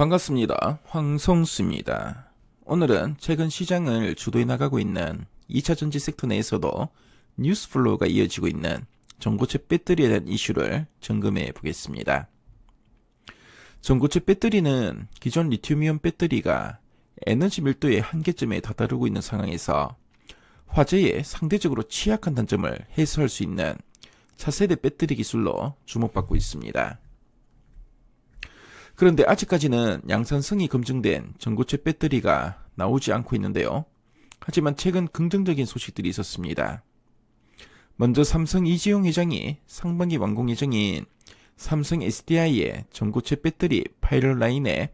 반갑습니다. 황성수입니다. 오늘은 최근 시장을 주도해 나가고 있는 2차 전지 섹터 내에서도 뉴스 플로우가 이어지고 있는 전고체 배터리에 대한 이슈를 점검해 보겠습니다. 전고체 배터리는 기존 리튬이온 배터리가 에너지 밀도의 한계점에 다다르고 있는 상황에서 화재에 상대적으로 취약한 단점을 해소할 수 있는 차세대 배터리 기술로 주목받고 있습니다. 그런데 아직까지는 양산성이 검증된 전고체 배터리가 나오지 않고 있는데요. 하지만 최근 긍정적인 소식들이 있었습니다. 먼저 삼성 이지용 회장이 상반기 완공 예정인 삼성 SDI의 전고체 배터리 파일럿 라인에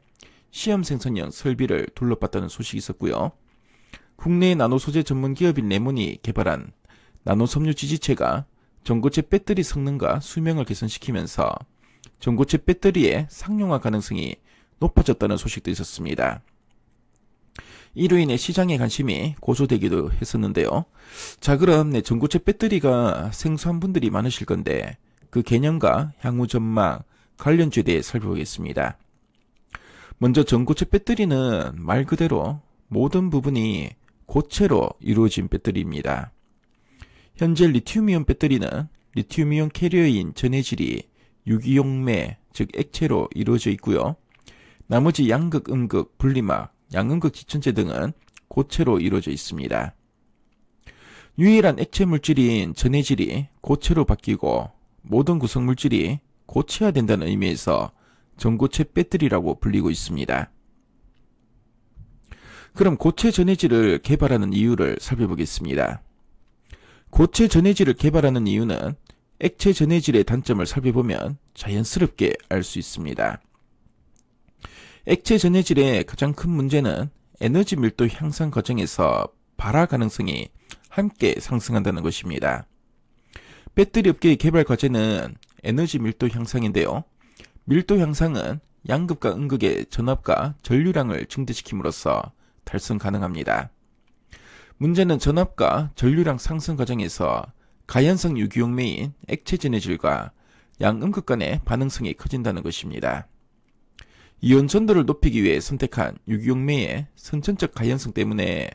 시험 생산형 설비를 둘러봤다는 소식이 있었고요. 국내 나노 소재 전문 기업인 레몬이 개발한 나노 섬유 지지체가 전고체 배터리 성능과 수명을 개선시키면서 전고체 배터리의 상용화 가능성이 높아졌다는 소식도 있었습니다. 이로 인해 시장의 관심이 고조되기도 했었는데요. 자 그럼 네, 전고체 배터리가 생소한 분들이 많으실 건데 그 개념과 향후 전망 관련주에 대해 살펴보겠습니다. 먼저 전고체 배터리는 말 그대로 모든 부분이 고체로 이루어진 배터리입니다. 현재 리튬이온 배터리는 리튬이온 캐리어인 전해질이 유기용매, 즉 액체로 이루어져 있고요. 나머지 양극, 음극, 분리막, 양음극 지천체 등은 고체로 이루어져 있습니다. 유일한 액체 물질인 전해질이 고체로 바뀌고 모든 구성물질이 고체화된다는 의미에서 전고체 배터리라고 불리고 있습니다. 그럼 고체 전해질을 개발하는 이유를 살펴보겠습니다. 고체 전해질을 개발하는 이유는 액체 전해질의 단점을 살펴보면 자연스럽게 알 수 있습니다. 액체 전해질의 가장 큰 문제는 에너지 밀도 향상 과정에서 발화 가능성이 함께 상승한다는 것입니다. 배터리 업계의 개발 과제는 에너지 밀도 향상인데요. 밀도 향상은 양극과 음극의 전압과 전류량을 증대시킴으로써 달성 가능합니다. 문제는 전압과 전류량 상승 과정에서 가연성 유기용매인 액체진해 질과 양음극 간의 반응성이 커진다는 것입니다. 이온 전도를 높이기 위해 선택한 유기용매의 선천적 가연성 때문에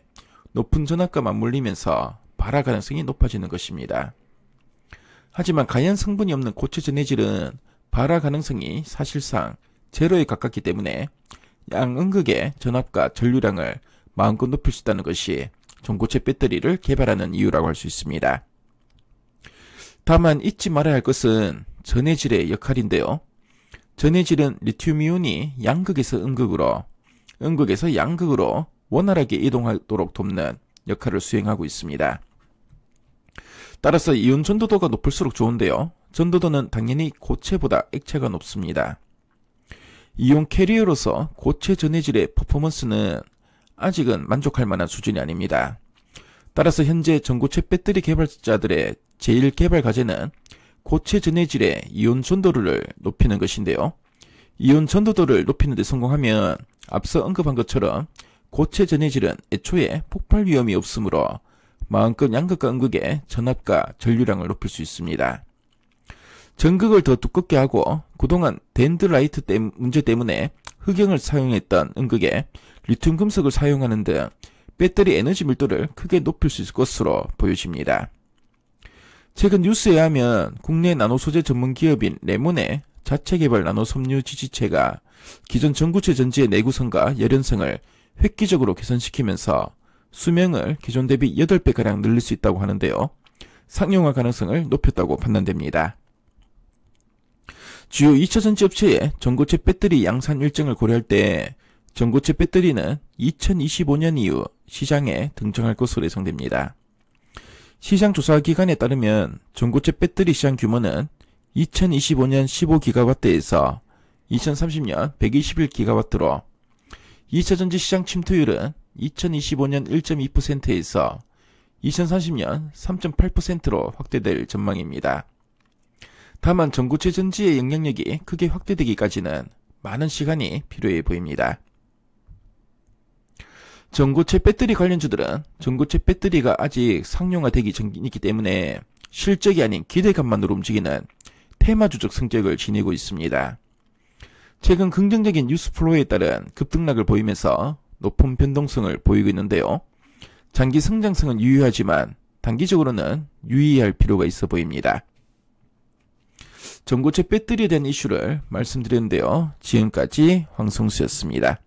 높은 전압과 맞물리면서 발화 가능성이 높아지는 것입니다. 하지만 가연 성분이 없는 고체 전해질은 발화 가능성이 사실상 제로에 가깝기 때문에 양응극의 전압과 전류량을 마음껏 높일 수 있다는 것이 전고체 배터리를 개발하는 이유라고 할 수 있습니다. 다만 잊지 말아야 할 것은 전해질의 역할인데요. 전해질은 리튬 이온이 양극에서 음극으로, 음극에서 양극으로 원활하게 이동하도록 돕는 역할을 수행하고 있습니다. 따라서 이온 전도도가 높을수록 좋은데요. 전도도는 당연히 고체보다 액체가 높습니다. 이온 캐리어로서 고체 전해질의 퍼포먼스는 아직은 만족할 만한 수준이 아닙니다. 따라서 현재 전고체 배터리 개발자들의 제1개발 과제는 고체 전해질의 이온 전도를 높이는 것인데요. 이온 전도도를 높이는 데 성공하면 앞서 언급한 것처럼 고체 전해질은 애초에 폭발 위험이 없으므로 마음껏 양극과 음극의 전압과 전류량을 높일 수 있습니다. 전극을 더 두껍게 하고 그동안 덴드라이트 문제 때문에 흑형을 사용했던 음극에 리튬 금속을 사용하는 등 배터리 에너지 밀도를 크게 높일 수 있을 것으로 보여집니다. 최근 뉴스에 하면 국내 나노소재 전문 기업인 레몬의 자체 개발 나노섬유 지지체가 기존 전구체 전지의 내구성과 열연성을 획기적으로 개선시키면서 수명을 기존 대비 8배가량 늘릴 수 있다고 하는데요. 상용화 가능성을 높였다고 판단됩니다. 주요 2차 전지 업체의 전구체 배터리 양산 일정을 고려할 때전구체 배터리는 2025년 이후 시장에 등장할 것으로 예상됩니다. 시장 조사 기관에 따르면 전고체 배터리 시장 규모는 2025년 15기가와트에서 2030년 121기가와트로 2차 전지 시장 침투율은 2025년 1.2%에서 2030년 3.8%로 확대될 전망입니다. 다만 전고체 전지의 영향력이 크게 확대되기까지는 많은 시간이 필요해 보입니다. 전고체 배터리 관련주들은 전고체 배터리가 아직 상용화되기 전이기 때문에 실적이 아닌 기대감만으로 움직이는 테마주적 성격을 지니고 있습니다. 최근 긍정적인 뉴스플로에 따른 급등락을 보이면서 높은 변동성을 보이고 있는데요. 장기 성장성은 유효하지만 단기적으로는 유의할 필요가 있어 보입니다. 전고체 배터리에 대한 이슈를 말씀드렸는데요. 지금까지 황성수였습니다.